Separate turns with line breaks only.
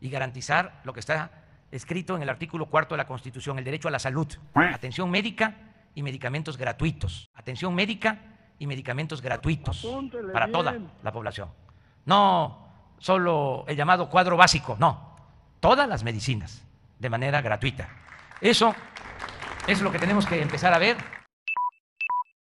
y garantizar lo que está escrito en el artículo cuarto de la Constitución, el derecho a la salud, atención médica y medicamentos gratuitos, atención médica y medicamentos gratuitos para toda la población. No solo el llamado cuadro básico, no, todas las medicinas de manera gratuita. Eso es lo que tenemos que empezar a ver.